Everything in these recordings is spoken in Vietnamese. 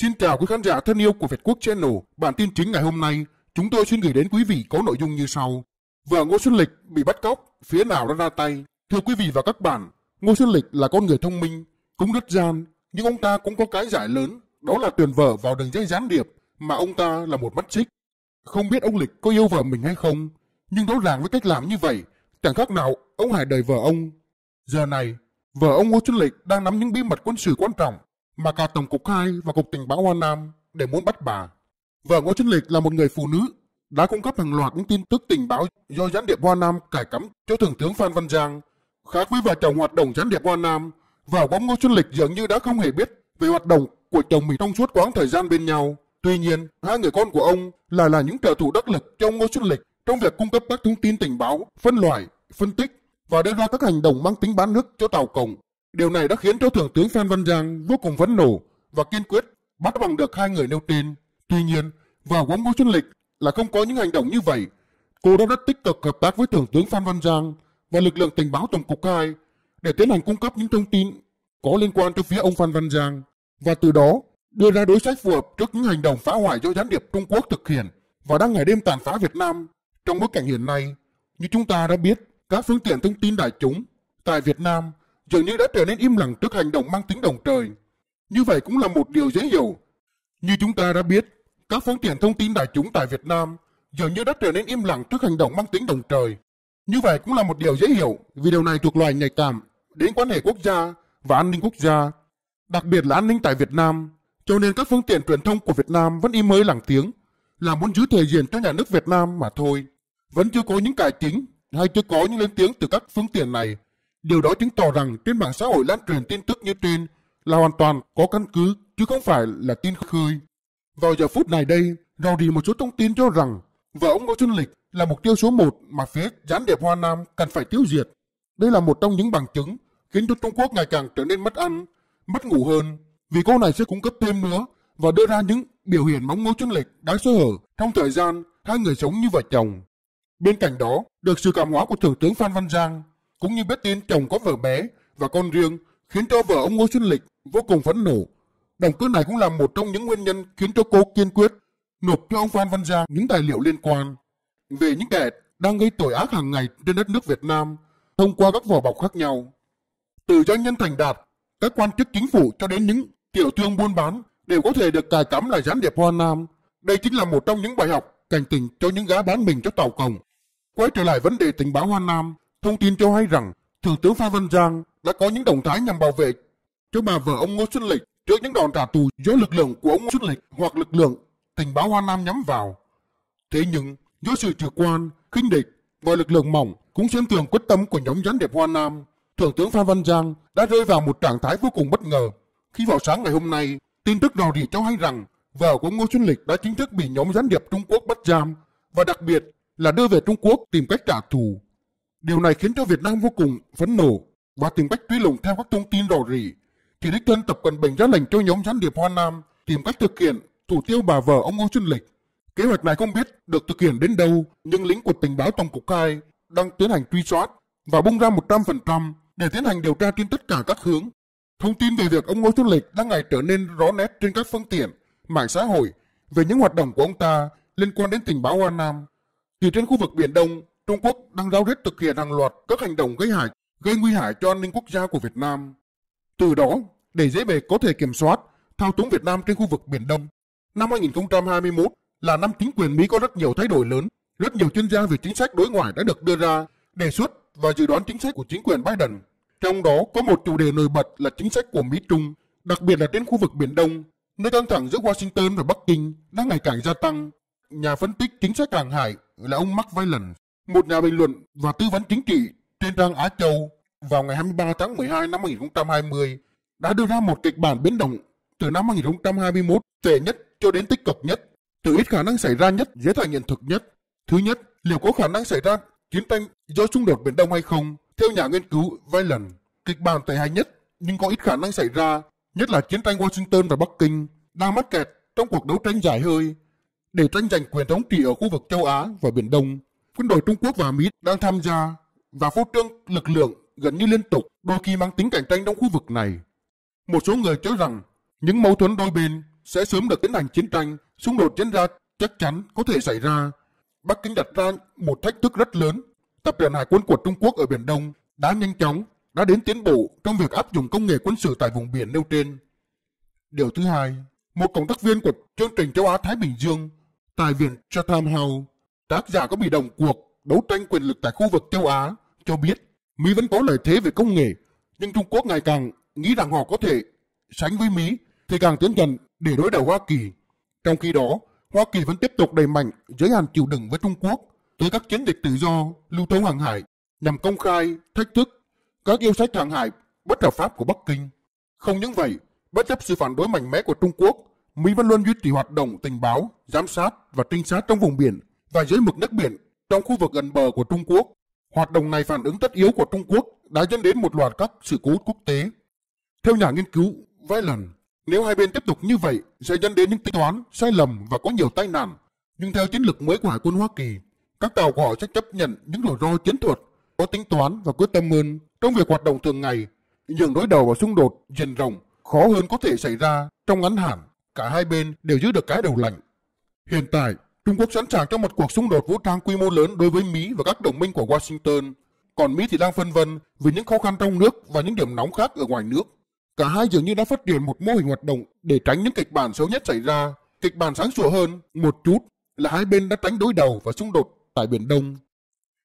Xin chào quý khán giả thân yêu của Việt Quốc Channel. Bản tin chính ngày hôm nay, chúng tôi xin gửi đến quý vị có nội dung như sau. Vợ Ngô Xuân Lịch bị bắt cóc, phía nào đã ra tay? Thưa quý vị và các bạn, Ngô Xuân Lịch là con người thông minh, cũng rất gian, nhưng ông ta cũng có cái giải lớn, đó là tuyển vợ vào đường dây gián điệp mà ông ta là một mắt xích. Không biết ông Lịch có yêu vợ mình hay không, nhưng rõ ràng với cách làm như vậy, chẳng khác nào ông hại đời vợ ông. Giờ này, vợ ông Ngô Xuân Lịch đang nắm những bí mật quân sự quan trọng mà cả Tổng cục 2 và Cục Tình báo Hoa Nam để muốn bắt bà. Vợ Ngô Trấn Lịch là một người phụ nữ đã cung cấp hàng loạt những tin tức tình báo do gián điệp Hoa Nam cải cắm cho Thượng tướng Phan Văn Giang. Khác với vợ chồng hoạt động gián điệp Hoa Nam, vợ của Ngô Xuân Lịch dường như đã không hề biết về hoạt động của chồng mình trong suốt quãng thời gian bên nhau. Tuy nhiên, hai người con của ông là là những trợ thủ đắc lực cho ông Ngô Xuân Lịch trong việc cung cấp các thông tin tình báo, phân loại, phân tích và đưa ra các hành động mang tính bán nước cho Tàu Cộng. Điều này đã khiến cho Thượng tướng Phan Văn Giang vô cùng phấn nổ và kiên quyết bắt bằng được hai người nêu tên. Tuy nhiên, vào quán ngô xuân lịch là không có những hành động như vậy. Cô đã rất tích cực hợp tác với Thượng tướng Phan Văn Giang và lực lượng tình báo Tổng cục 2 để tiến hành cung cấp những thông tin có liên quan cho phía ông Phan Văn Giang và từ đó đưa ra đối sách phù hợp trước những hành động phá hoại do gián điệp Trung Quốc thực hiện và đang ngày đêm tàn phá Việt Nam. Trong bối cảnh hiện nay, như chúng ta đã biết, các phương tiện thông tin đại chúng tại Việt Nam dường như đã trở nên im lặng trước hành động mang tính đồng trời. Như vậy cũng là một điều dễ hiểu. Như chúng ta đã biết, các phương tiện thông tin đại chúng tại Việt Nam dường như đã trở nên im lặng trước hành động mang tính đồng trời. Như vậy cũng là một điều dễ hiểu vì điều này thuộc loài nhạy cảm đến quan hệ quốc gia và an ninh quốc gia, đặc biệt là an ninh tại Việt Nam. Cho nên các phương tiện truyền thông của Việt Nam vẫn im hơi lặng tiếng, là muốn giữ thể diện cho nhà nước Việt Nam mà thôi. Vẫn chưa có những cải chính hay chưa có những lên tiếng từ các phương tiện này Điều đó chứng tỏ rằng trên mạng xã hội lan truyền tin tức như trên là hoàn toàn có căn cứ chứ không phải là tin khơi. Vào giờ phút này đây, rò rỉ một số thông tin cho rằng vợ ông Ngô Xuân Lịch là mục tiêu số một mà phía gián điệp Hoa Nam cần phải tiêu diệt. Đây là một trong những bằng chứng khiến cho Trung Quốc ngày càng trở nên mất ăn, mất ngủ hơn vì cô này sẽ cung cấp thêm nữa và đưa ra những biểu hiện móng ngô Xuân Lịch đáng sơ hở trong thời gian hai người sống như vợ chồng. Bên cạnh đó, được sự cảm hóa của Thượng tướng Phan Văn Giang, cũng như biết tin chồng có vợ bé và con riêng khiến cho vợ ông Ngô Xuân Lịch vô cùng phẫn nộ. Động cơ này cũng là một trong những nguyên nhân khiến cho cô kiên quyết nộp cho ông Phan Văn Giang những tài liệu liên quan về những kẻ đang gây tội ác hàng ngày trên đất nước Việt Nam thông qua các vỏ bọc khác nhau. Từ doanh nhân thành đạt, các quan chức chính phủ cho đến những tiểu thương buôn bán đều có thể được cài cắm là gián điệp Hoa Nam. Đây chính là một trong những bài học cảnh tỉnh cho những gã bán mình cho tàu cồng Quay trở lại vấn đề tình báo Hoa Nam, Thông tin cho hay rằng, Thượng tướng Phan Văn Giang đã có những động thái nhằm bảo vệ cho bà vợ ông Ngô Xuân Lịch trước những đòn trả thù do lực lượng của ông Ngô Xuân Lịch hoặc lực lượng tình báo Hoa Nam nhắm vào. Thế nhưng, do sự chủ quan, khinh địch và lực lượng mỏng cũng xem thường quyết tâm của nhóm gián điệp Hoa Nam, Thượng tướng Phan Văn Giang đã rơi vào một trạng thái vô cùng bất ngờ. Khi vào sáng ngày hôm nay, tin tức rò rỉ cho hay rằng vợ của Ngô Xuân Lịch đã chính thức bị nhóm gián điệp Trung Quốc bắt giam và đặc biệt là đưa về Trung Quốc tìm cách trả thù. Điều này khiến cho Việt Nam vô cùng phấn nổ và tìm cách truy lùng theo các thông tin rò rỉ. thì đích thân Tập Cận Bình ra lệnh cho nhóm gián điệp Hoa Nam tìm cách thực hiện thủ tiêu bà vợ ông Ngô Xuân Lịch. Kế hoạch này không biết được thực hiện đến đâu, nhưng lính của tình báo Tổng cục Cai đang tiến hành truy soát và bung ra 100% để tiến hành điều tra trên tất cả các hướng. Thông tin về việc ông Ngô Xuân Lịch đang ngày trở nên rõ nét trên các phương tiện, mạng xã hội về những hoạt động của ông ta liên quan đến tình báo Hoa Nam. Thì trên khu vực Biển Đông, Trung Quốc đang giao riết thực hiện hàng loạt các hành động gây hại, gây nguy hại cho an ninh quốc gia của Việt Nam. Từ đó, để dễ bề có thể kiểm soát, thao túng Việt Nam trên khu vực Biển Đông. Năm 2021 là năm chính quyền Mỹ có rất nhiều thay đổi lớn, rất nhiều chuyên gia về chính sách đối ngoại đã được đưa ra, đề xuất và dự đoán chính sách của chính quyền Biden. Trong đó có một chủ đề nổi bật là chính sách của Mỹ-Trung, đặc biệt là trên khu vực Biển Đông, nơi căng thẳng giữa Washington và Bắc Kinh đang ngày càng gia tăng. Nhà phân tích chính sách hàng hải là ông Mark Weiland một nhà bình luận và tư vấn chính trị trên trang Á Châu vào ngày 23 tháng 12 năm 2020 đã đưa ra một kịch bản biến động từ năm 2021 tệ nhất cho đến tích cực nhất, từ ít khả năng xảy ra nhất dễ thành hiện thực nhất. Thứ nhất, liệu có khả năng xảy ra chiến tranh do xung đột Biển Đông hay không? Theo nhà nghiên cứu Valen, kịch bản tệ hại nhất nhưng có ít khả năng xảy ra, nhất là chiến tranh Washington và Bắc Kinh đang mắc kẹt trong cuộc đấu tranh dài hơi để tranh giành quyền thống trị ở khu vực châu Á và Biển Đông quân đội Trung Quốc và Mỹ đang tham gia và phô trương lực lượng gần như liên tục, đôi khi mang tính cạnh tranh trong khu vực này. Một số người cho rằng những mâu thuẫn đôi bên sẽ sớm được tiến hành chiến tranh, xung đột diễn ra chắc chắn có thể xảy ra. Bắc Kinh đặt ra một thách thức rất lớn. Tập đoàn hải quân của Trung Quốc ở Biển Đông đã nhanh chóng, đã đến tiến bộ trong việc áp dụng công nghệ quân sự tại vùng biển nêu trên. Điều thứ hai, một cộng tác viên của chương trình châu Á-Thái Bình Dương tại Viện Chatham House Tác giả có bị đồng cuộc đấu tranh quyền lực tại khu vực châu Á cho biết Mỹ vẫn có lợi thế về công nghệ, nhưng Trung Quốc ngày càng nghĩ rằng họ có thể sánh với Mỹ thì càng tiến gần để đối đầu Hoa Kỳ. Trong khi đó, Hoa Kỳ vẫn tiếp tục đẩy mạnh giới hạn chịu đựng với Trung Quốc tới các chiến dịch tự do lưu thông hàng hải nhằm công khai thách thức các yêu sách hàng hải bất hợp pháp của Bắc Kinh. Không những vậy, bất chấp sự phản đối mạnh mẽ của Trung Quốc, Mỹ vẫn luôn duy trì hoạt động tình báo, giám sát và trinh sát trong vùng biển và dưới mực nước biển trong khu vực gần bờ của Trung Quốc. Hoạt động này phản ứng tất yếu của Trung Quốc đã dẫn đến một loạt các sự cố quốc tế. Theo nhà nghiên cứu Weiland, nếu hai bên tiếp tục như vậy sẽ dẫn đến những tính toán sai lầm và có nhiều tai nạn. Nhưng theo chiến lược mới của Hải quân Hoa Kỳ, các tàu của họ sẽ chấp nhận những rủi ro chiến thuật, có tính toán và quyết tâm hơn trong việc hoạt động thường ngày. Những đối đầu và xung đột dần rộng khó hơn có thể xảy ra trong ngắn hạn. Cả hai bên đều giữ được cái đầu lạnh. Hiện tại, Trung Quốc sẵn sàng cho một cuộc xung đột vũ trang quy mô lớn đối với Mỹ và các đồng minh của Washington. Còn Mỹ thì đang phân vân vì những khó khăn trong nước và những điểm nóng khác ở ngoài nước. Cả hai dường như đã phát triển một mô hình hoạt động để tránh những kịch bản xấu nhất xảy ra. Kịch bản sáng sủa hơn một chút là hai bên đã tránh đối đầu và xung đột tại Biển Đông.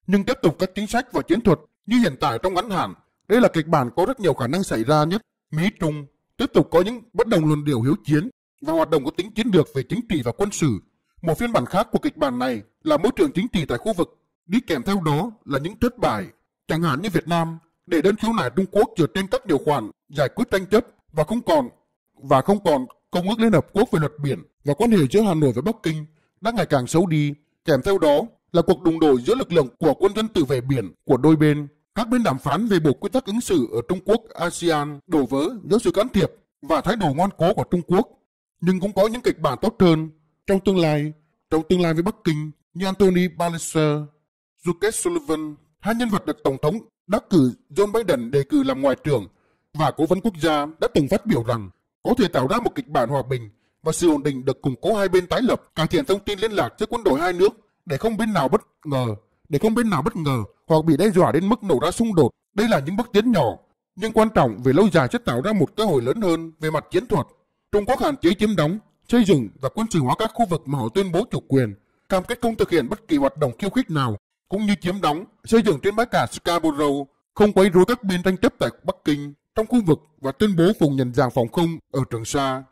Nhưng tiếp tục các chính sách và chiến thuật như hiện tại trong ngắn hạn, đây là kịch bản có rất nhiều khả năng xảy ra nhất. Mỹ-Trung tiếp tục có những bất đồng luận điều hiếu chiến và hoạt động có tính chiến lược về chính trị và quân sự một phiên bản khác của kịch bản này là môi trường chính trị tại khu vực, đi kèm theo đó là những thất bại, chẳng hạn như Việt Nam, để đơn khiếu nại Trung Quốc dựa trên các điều khoản giải quyết tranh chấp và không còn và không còn Công ước Liên Hợp Quốc về luật biển và quan hệ giữa Hà Nội và Bắc Kinh đang ngày càng xấu đi, kèm theo đó là cuộc đụng độ giữa lực lượng của quân dân tự vệ biển của đôi bên. Các bên đàm phán về bộ quy tắc ứng xử ở Trung Quốc ASEAN đổ vỡ do sự can thiệp và thái độ ngoan cố của Trung Quốc. Nhưng cũng có những kịch bản tốt hơn trong tương lai, trong tương lai với Bắc Kinh như Anthony Ballister, Duke Sullivan, hai nhân vật được Tổng thống đắc cử John Biden đề cử làm ngoại trưởng và cố vấn quốc gia đã từng phát biểu rằng có thể tạo ra một kịch bản hòa bình và sự ổn định được củng cố hai bên tái lập, cải thiện thông tin liên lạc giữa quân đội hai nước để không bên nào bất ngờ, để không bên nào bất ngờ hoặc bị đe dọa đến mức nổ ra xung đột. Đây là những bước tiến nhỏ, nhưng quan trọng về lâu dài sẽ tạo ra một cơ hội lớn hơn về mặt chiến thuật. Trung Quốc hạn chế chiếm đóng xây dựng và quân sự hóa các khu vực mà họ tuyên bố chủ quyền, cam kết không thực hiện bất kỳ hoạt động khiêu khích nào, cũng như chiếm đóng, xây dựng trên bãi cả Scarborough, không quấy rối các bên tranh chấp tại Bắc Kinh trong khu vực và tuyên bố vùng nhận dạng phòng không ở Trường Sa.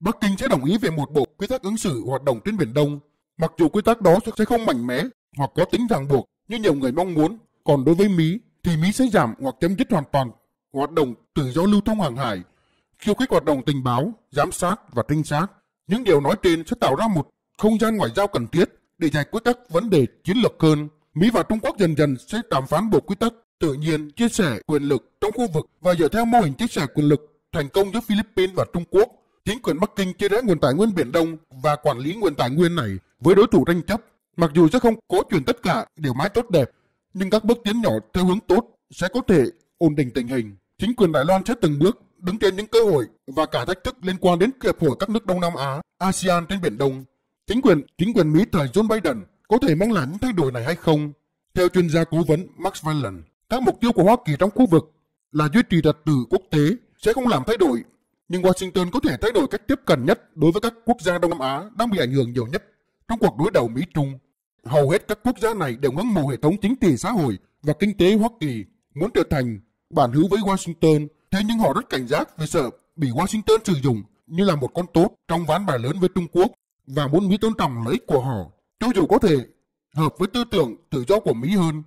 Bắc Kinh sẽ đồng ý về một bộ quy tắc ứng xử hoạt động trên Biển Đông, mặc dù quy tắc đó sẽ không mạnh mẽ hoặc có tính ràng buộc như nhiều người mong muốn, còn đối với Mỹ thì Mỹ sẽ giảm hoặc chấm dứt hoàn toàn hoạt động tự do lưu thông hàng hải, khiêu khích hoạt động tình báo, giám sát và trinh sát. Những điều nói trên sẽ tạo ra một không gian ngoại giao cần thiết để giải quyết các vấn đề chiến lược hơn. Mỹ và Trung Quốc dần dần sẽ đàm phán bộ quy tắc tự nhiên chia sẻ quyền lực trong khu vực và dựa theo mô hình chia sẻ quyền lực thành công giữa Philippines và Trung Quốc. Chính quyền Bắc Kinh chia rẽ nguồn tài nguyên Biển Đông và quản lý nguồn tài nguyên này với đối thủ tranh chấp. Mặc dù sẽ không cố truyền tất cả đều mãi tốt đẹp, nhưng các bước tiến nhỏ theo hướng tốt sẽ có thể ổn định tình hình. Chính quyền Đài Loan sẽ từng bước đứng trên những cơ hội và cả thách thức liên quan đến hiệp hội các nước Đông Nam Á, ASEAN trên Biển Đông. Chính quyền chính quyền Mỹ thời John Biden có thể mang lại những thay đổi này hay không? Theo chuyên gia cố vấn Max Whelan, các mục tiêu của Hoa Kỳ trong khu vực là duy trì trật tự quốc tế sẽ không làm thay đổi, nhưng Washington có thể thay đổi cách tiếp cận nhất đối với các quốc gia Đông Nam Á đang bị ảnh hưởng nhiều nhất trong cuộc đối đầu Mỹ-Trung. Hầu hết các quốc gia này đều ngưỡng mộ hệ thống chính trị xã hội và kinh tế Hoa Kỳ muốn trở thành bản hữu với Washington Thế nhưng họ rất cảnh giác vì sợ bị Washington sử dụng như là một con tốt trong ván bài lớn với Trung Quốc và muốn Mỹ tôn trọng lợi ích của họ, cho dù có thể hợp với tư tưởng tự do của Mỹ hơn.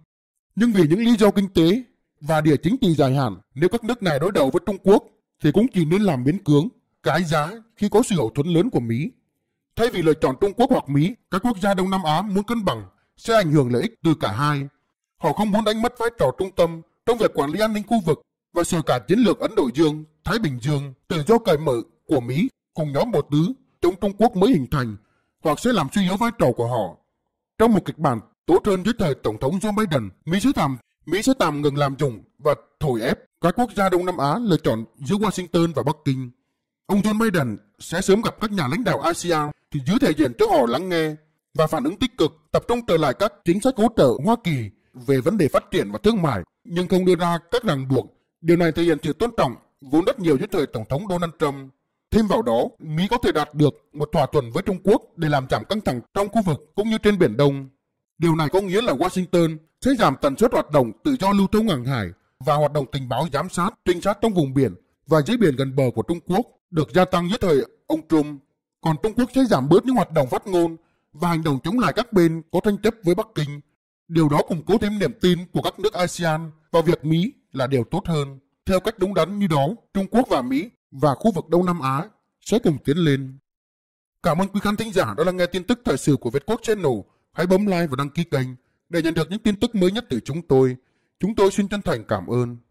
Nhưng vì những lý do kinh tế và địa chính trị dài hạn, nếu các nước này đối đầu với Trung Quốc thì cũng chỉ nên làm biến tướng, cái giá khi có sự hậu thuẫn lớn của Mỹ. Thay vì lựa chọn Trung Quốc hoặc Mỹ, các quốc gia Đông Nam Á muốn cân bằng sẽ ảnh hưởng lợi ích từ cả hai. Họ không muốn đánh mất vai trò trung tâm trong việc quản lý an ninh khu vực và sửa cả chiến lược Ấn Độ Dương, Thái Bình Dương, tự do cởi mở của Mỹ cùng nhóm bộ tứ trong Trung Quốc mới hình thành hoặc sẽ làm suy yếu vai trò của họ. Trong một kịch bản tố trên dưới thời Tổng thống Joe Biden, Mỹ sẽ tạm Mỹ sẽ tạm ngừng làm dùng và thổi ép các quốc gia Đông Nam Á lựa chọn giữa Washington và Bắc Kinh. Ông John Biden sẽ sớm gặp các nhà lãnh đạo ASEAN thì dưới thể diện trước họ lắng nghe và phản ứng tích cực tập trung trở lại các chính sách hỗ trợ Hoa Kỳ về vấn đề phát triển và thương mại nhưng không đưa ra các ràng buộc Điều này thể hiện sự tôn trọng vốn rất nhiều dưới thời Tổng thống Donald Trump. Thêm vào đó, Mỹ có thể đạt được một thỏa thuận với Trung Quốc để làm giảm căng thẳng trong khu vực cũng như trên Biển Đông. Điều này có nghĩa là Washington sẽ giảm tần suất hoạt động tự do lưu thông hàng hải và hoạt động tình báo giám sát, trinh sát trong vùng biển và dưới biển gần bờ của Trung Quốc được gia tăng dưới thời ông Trump. Còn Trung Quốc sẽ giảm bớt những hoạt động phát ngôn và hành động chống lại các bên có tranh chấp với Bắc Kinh. Điều đó củng cố thêm niềm tin của các nước ASEAN vào việc Mỹ là điều tốt hơn. Theo cách đúng đắn như đó, Trung Quốc và Mỹ và khu vực Đông Nam Á sẽ cùng tiến lên. Cảm ơn quý khán thính giả đã lắng nghe tin tức thời sự của Việt Quốc Channel. Hãy bấm like và đăng ký kênh để nhận được những tin tức mới nhất từ chúng tôi. Chúng tôi xin chân thành cảm ơn.